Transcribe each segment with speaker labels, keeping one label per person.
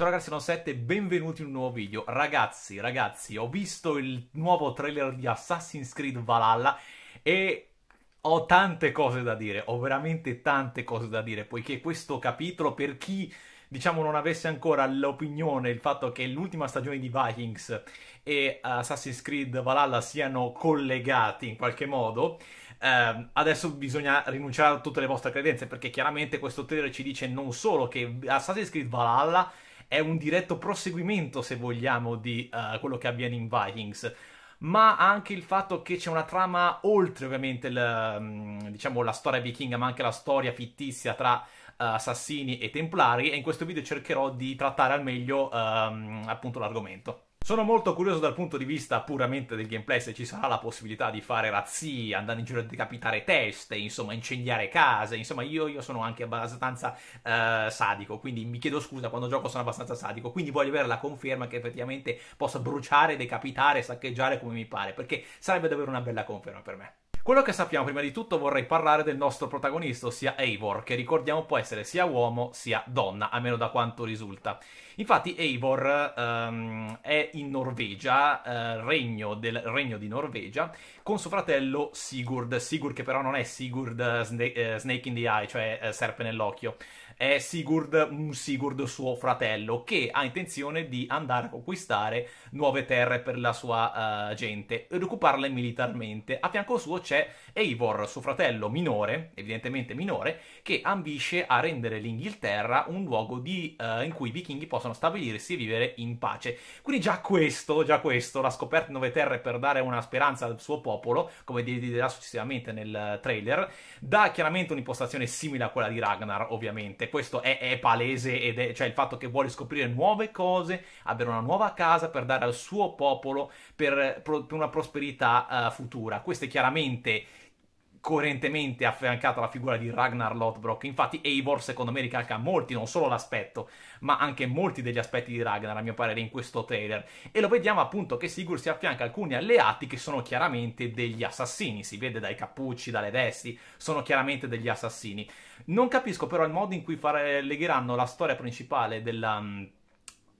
Speaker 1: Ciao ragazzi, sono 7 e benvenuti in un nuovo video. Ragazzi, ragazzi, ho visto il nuovo trailer di Assassin's Creed Valhalla e ho tante cose da dire, ho veramente tante cose da dire, poiché questo capitolo, per chi diciamo non avesse ancora l'opinione, il fatto che l'ultima stagione di Vikings e Assassin's Creed Valhalla siano collegati in qualche modo, Uh, adesso bisogna rinunciare a tutte le vostre credenze perché chiaramente questo trailer ci dice non solo che Assassin's Creed Valhalla è un diretto proseguimento, se vogliamo, di uh, quello che avviene in Vikings ma anche il fatto che c'è una trama oltre ovviamente la, mm, diciamo, la storia vichinga, ma anche la storia fittizia tra uh, assassini e templari e in questo video cercherò di trattare al meglio um, appunto l'argomento. Sono molto curioso dal punto di vista puramente del gameplay, se ci sarà la possibilità di fare razzie, andare in giro a decapitare teste, insomma, incendiare case, insomma, io, io sono anche abbastanza uh, sadico, quindi mi chiedo scusa, quando gioco sono abbastanza sadico, quindi voglio avere la conferma che effettivamente possa bruciare, decapitare, saccheggiare come mi pare, perché sarebbe davvero una bella conferma per me. Quello che sappiamo, prima di tutto, vorrei parlare del nostro protagonista, ossia Eivor, che ricordiamo può essere sia uomo sia donna, almeno da quanto risulta. Infatti, Eivor um, è in Norvegia, uh, regno del Regno di Norvegia, con suo fratello Sigurd. Sigurd, che però non è Sigurd uh, Snake in the Eye, cioè uh, serpe nell'occhio è Sigurd, un Sigurd suo fratello, che ha intenzione di andare a conquistare nuove terre per la sua uh, gente ed occuparle militarmente. A fianco suo c'è Eivor, suo fratello minore, evidentemente minore, che ambisce a rendere l'Inghilterra un luogo di, uh, in cui i vichinghi possano stabilirsi e vivere in pace. Quindi già questo, già questo, la scoperta di nuove terre per dare una speranza al suo popolo, come dirà successivamente nel trailer, dà chiaramente un'impostazione simile a quella di Ragnar, ovviamente questo è, è palese ed è cioè, il fatto che vuole scoprire nuove cose, avere una nuova casa per dare al suo popolo, per, per una prosperità uh, futura. Questo è chiaramente coerentemente affiancata alla figura di Ragnar Lothbrok. Infatti Eivor, secondo me, ricalca molti, non solo l'aspetto, ma anche molti degli aspetti di Ragnar, a mio parere, in questo trailer. E lo vediamo appunto che Sigurd si affianca a alcuni alleati che sono chiaramente degli assassini, si vede dai cappucci, dalle vesti, sono chiaramente degli assassini. Non capisco però il modo in cui fare, legheranno la storia principale della... Mm,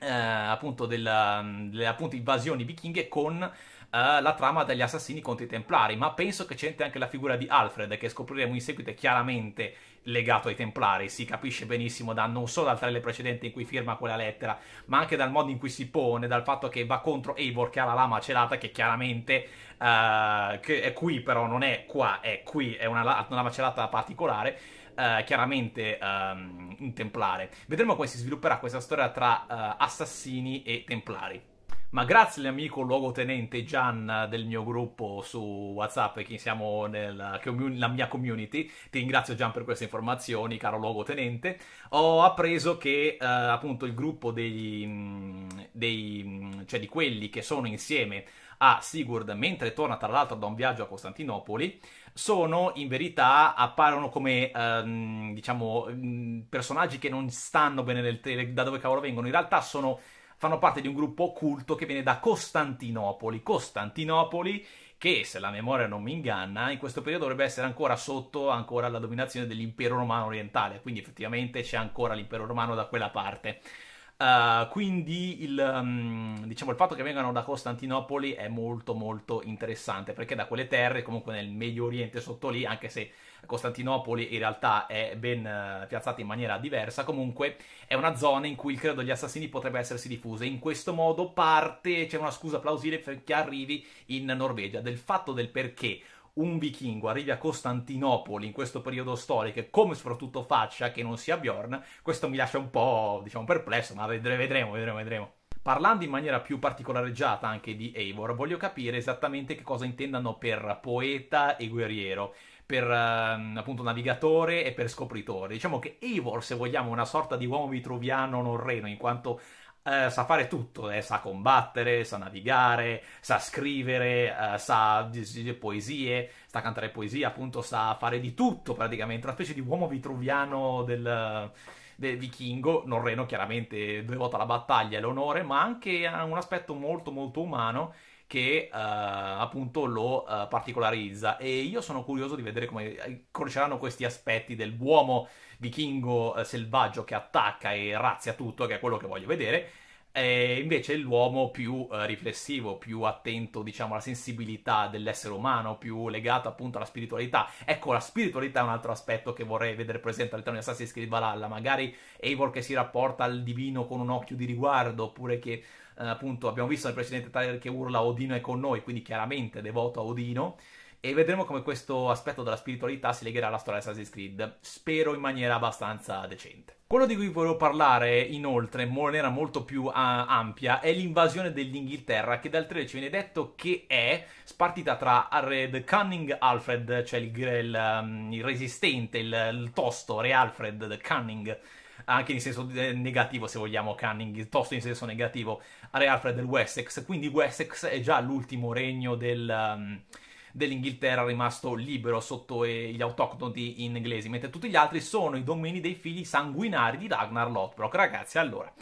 Speaker 1: eh, appunto della, mm, delle appunto, invasioni vichinghe con eh, la trama degli assassini contro i templari, ma penso che c'entri anche la figura di Alfred, che scopriremo in seguito è chiaramente legato ai templari, si capisce benissimo da, non solo dal trailer precedente in cui firma quella lettera, ma anche dal modo in cui si pone, dal fatto che va contro Eivor che ha la lama celata che chiaramente uh, che è qui però non è qua, è qui, è una, una lama celata particolare. Uh, chiaramente um, un templare. Vedremo come si svilupperà questa storia tra uh, assassini e templari ma grazie all'amico luogotenente Gian del mio gruppo su WhatsApp, che siamo nella commun- mia community, ti ringrazio Gian per queste informazioni, caro luogotenente, ho appreso che eh, appunto il gruppo mm, dei, dei, mm, cioè di quelli che sono insieme a Sigurd mentre torna tra l'altro da un viaggio a Costantinopoli, sono in verità appaiono come ehm, diciamo mm, personaggi che non stanno bene nel tele, da dove cavolo vengono, in realtà sono fanno parte di un gruppo occulto che viene da Costantinopoli. Costantinopoli che, se la memoria non mi inganna, in questo periodo dovrebbe essere ancora sotto ancora la dominazione dell'impero romano orientale, quindi effettivamente c'è ancora l'impero romano da quella parte. Uh, quindi il, um, diciamo, il fatto che vengano da Costantinopoli è molto molto interessante perché da quelle terre, comunque nel Medio Oriente sotto lì, anche se Costantinopoli in realtà è ben eh, piazzata in maniera diversa, comunque è una zona in cui il credo degli assassini potrebbe essersi diffuso e In questo modo parte, c'è una scusa plausibile perché arrivi in Norvegia, del fatto del perché un vichingo arrivi a Costantinopoli in questo periodo storico, come soprattutto faccia che non sia Bjorn, questo mi lascia un po', diciamo, perplesso, ma vedremo, vedremo, vedremo. Parlando in maniera più particolareggiata anche di Eivor, voglio capire esattamente che cosa intendano per poeta e guerriero per ehm, appunto navigatore e per scopritore. Diciamo che Eivor, se vogliamo, è una sorta di uomo vitruviano norreno, in quanto eh, sa fare tutto, eh, sa combattere, sa navigare, sa scrivere, eh, sa poesie, sa cantare poesie, appunto sa fare di tutto praticamente, una specie di uomo vitruviano del, del vichingo, norreno chiaramente devoto alla battaglia e l'onore, ma anche ha un aspetto molto molto umano che uh, appunto lo uh, particolarizza. E io sono curioso di vedere come incroceranno questi aspetti dell'uomo vichingo eh, selvaggio che attacca e razzia tutto, che è quello che voglio vedere. E invece l'uomo più riflessivo, più attento, diciamo, alla sensibilità dell'essere umano, più legato appunto alla spiritualità. Ecco, la spiritualità è un altro aspetto che vorrei vedere presente all'interno di Assassin's Creed Valhalla. Magari Eivor che si rapporta al divino con un occhio di riguardo, oppure che eh, appunto abbiamo visto nel precedente trailer che urla Odino è con noi, quindi chiaramente devoto a Odino e vedremo come questo aspetto della spiritualità si legherà alla storia di Assassin's Creed, spero in maniera abbastanza decente. Quello di cui volevo parlare, inoltre, in maniera molto più uh, ampia, è l'invasione dell'Inghilterra, che dal 13 viene detto che è spartita tra Red Cunning Alfred, cioè il, il, um, il resistente, il, il tosto, Re Alfred Cunning, anche in senso eh, negativo se vogliamo Canning, piuttosto in senso negativo a Re Alfred del Wessex, quindi Wessex è già l'ultimo regno del... Um, dell'Inghilterra rimasto libero sotto eh, gli autoctoni inglesi, mentre tutti gli altri sono i domini dei figli sanguinari di Ragnar Lothbrok. Ragazzi, allora,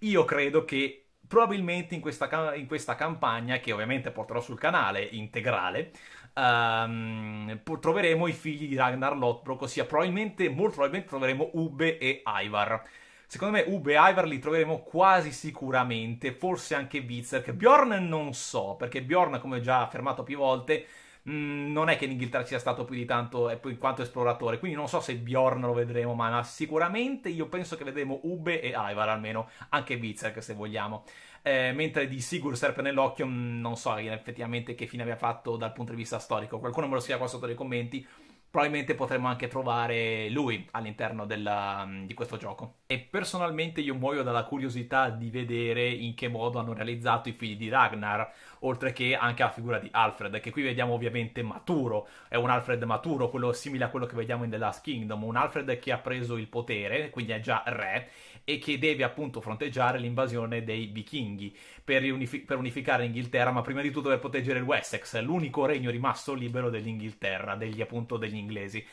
Speaker 1: io credo che probabilmente in questa, in questa campagna, che ovviamente porterò sul canale integrale, um, troveremo i figli di Ragnar Lothbrok, ossia probabilmente, molto probabilmente troveremo Ube e Ivar. Secondo me Ube e Ivar li troveremo quasi sicuramente, forse anche Wizzer, Bjorn non so, perché Bjorn, come già affermato più volte, Mm, non è che in Inghilterra sia stato più di tanto in quanto esploratore, quindi non so se Bjorn lo vedremo, ma, sicuramente io penso che vedremo Ube e Ivar almeno, anche Bizek se vogliamo. Eh, mentre di Sigur Serpe nell'occhio mm, non so effettivamente che fine abbia fatto dal punto di vista storico, qualcuno me lo scriva qua sotto nei commenti, probabilmente potremmo anche trovare lui all'interno della, mm, di questo gioco e personalmente io muoio dalla curiosità di vedere in che modo hanno realizzato i figli di Ragnar, oltre che anche la figura di Alfred, che qui vediamo ovviamente maturo, è un Alfred maturo, quello simile a quello che vediamo in The Last Kingdom, un Alfred che ha preso il potere, quindi è già re, e che deve appunto fronteggiare l'invasione dei vichinghi per, unific- per unificare l'Inghilterra, ma prima di tutto per proteggere il Wessex, l'unico regno rimasto libero dell'Inghilterra, degli appunto degli inglesi.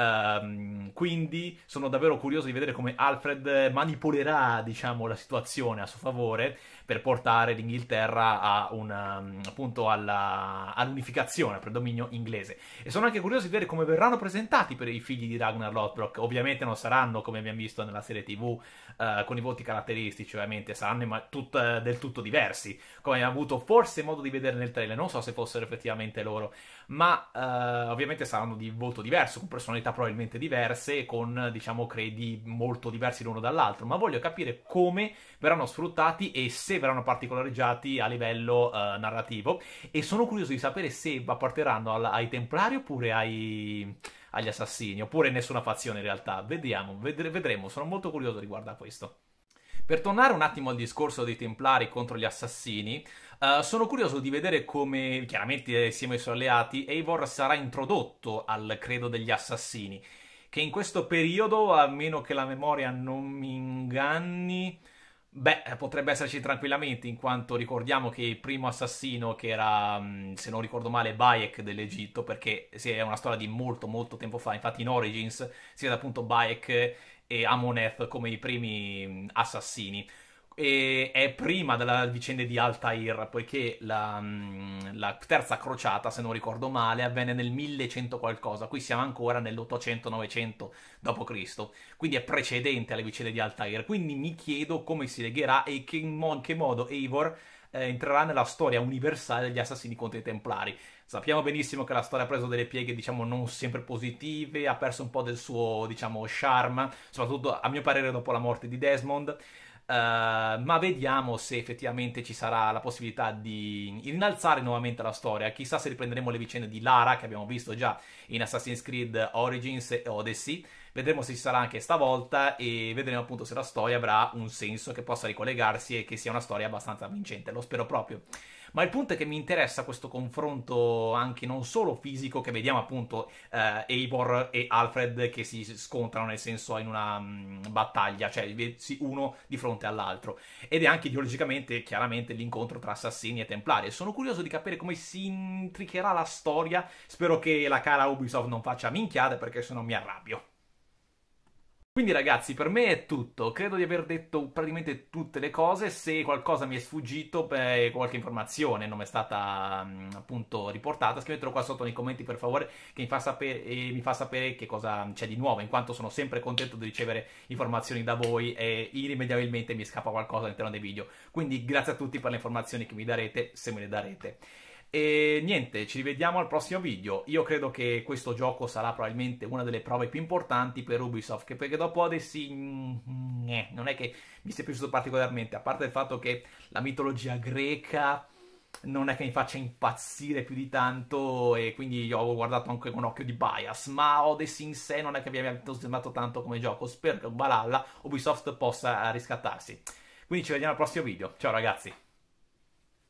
Speaker 1: Um, quindi sono davvero curioso di vedere come Alfred manipolerà, diciamo, la situazione a suo favore per portare l'Inghilterra a una, mm, appunto alla, all'unificazione, al predominio inglese. E sono anche curioso di vedere come verranno presentati per i figli di Ragnar Lothbrok. Ovviamente non saranno, come abbiamo visto nella serie TV, uh, eh, con i voti caratteristici, ovviamente saranno tut- del tutto diversi, come abbiamo avuto forse modo di vedere nel trailer. Non so se fossero effettivamente loro, ma uh, ovviamente saranno di voto diverso, con personalità modalità probabilmente diverse, con diciamo credi molto diversi l'uno dall'altro, ma voglio capire come verranno sfruttati e se verranno particolareggiati a livello uh, narrativo. E sono curioso di sapere se apparterranno al, ai Templari oppure ai, agli Assassini, oppure nessuna fazione in realtà. Vediamo, vedre, vedremo, sono molto curioso riguardo a questo. Per tornare un attimo al discorso dei Templari contro gli assassini, Uh, sono curioso di vedere come, chiaramente insieme ai suoi alleati, Eivor sarà introdotto al credo degli assassini, che in questo periodo, a meno che la memoria non mi inganni, beh, potrebbe esserci tranquillamente, in quanto ricordiamo che il primo assassino, che era, mm, se non ricordo male, Bayek dell'Egitto, perché sì, è una storia di molto molto tempo fa, infatti in Origins si vede appunto Bayek e Amoneth come i primi assassini. E è prima della vicenda di Altair, poiché la, la, terza crociata, se non ricordo male, avvenne nel 1100 qualcosa, qui siamo ancora nell'800-900 d.C., quindi è precedente alle vicende di Altair, quindi mi chiedo come si legherà e che in, mo- che modo Eivor eh, entrerà nella storia universale degli assassini contro i Templari. Sappiamo benissimo che la storia ha preso delle pieghe, diciamo, non sempre positive, ha perso un po' del suo, diciamo, charme, soprattutto a mio parere dopo la morte di Desmond. Uh, ma vediamo se effettivamente ci sarà la possibilità di innalzare nuovamente la storia. Chissà se riprenderemo le vicende di Lara che abbiamo visto già in Assassin's Creed Origins e Odyssey. Vedremo se ci sarà anche stavolta e vedremo appunto se la storia avrà un senso che possa ricollegarsi e che sia una storia abbastanza vincente, lo spero proprio. Ma il punto è che mi interessa questo confronto anche non solo fisico che vediamo appunto eh, Eivor e Alfred che si scontrano nel senso in una mh, mm, battaglia, cioè uno di fronte all'altro, ed è anche ideologicamente chiaramente l'incontro tra assassini e templari. Sono curioso di capire come si intricherà la storia, spero che la cara Ubisoft non faccia minchiate perché se no mi arrabbio. Quindi ragazzi, per me è tutto. Credo di aver detto praticamente tutte le cose. Se qualcosa mi è sfuggito, beh, qualche informazione non è stata mm, appunto riportata, scrivetelo qua sotto nei commenti per favore, che mi fa, sapere, mi fa sapere che cosa c'è di nuovo, in quanto sono sempre contento di ricevere informazioni da voi e irrimediabilmente mi scappa qualcosa all'interno dei video. Quindi grazie a tutti per le informazioni che mi darete, se me le darete. E niente, ci rivediamo al prossimo video. Io credo che questo gioco sarà probabilmente una delle prove più importanti per Ubisoft, perché dopo Odyssey mm, eh, non è che mi sia piaciuto particolarmente, a parte il fatto che la mitologia greca non è che mi faccia impazzire più di tanto e quindi io ho guardato anche con occhio di bias, ma Odyssey in sé non è che mi abbia entusiasmato tanto come gioco, spero che un balalla Ubisoft possa riscattarsi. Quindi ci vediamo al prossimo video, ciao ragazzi!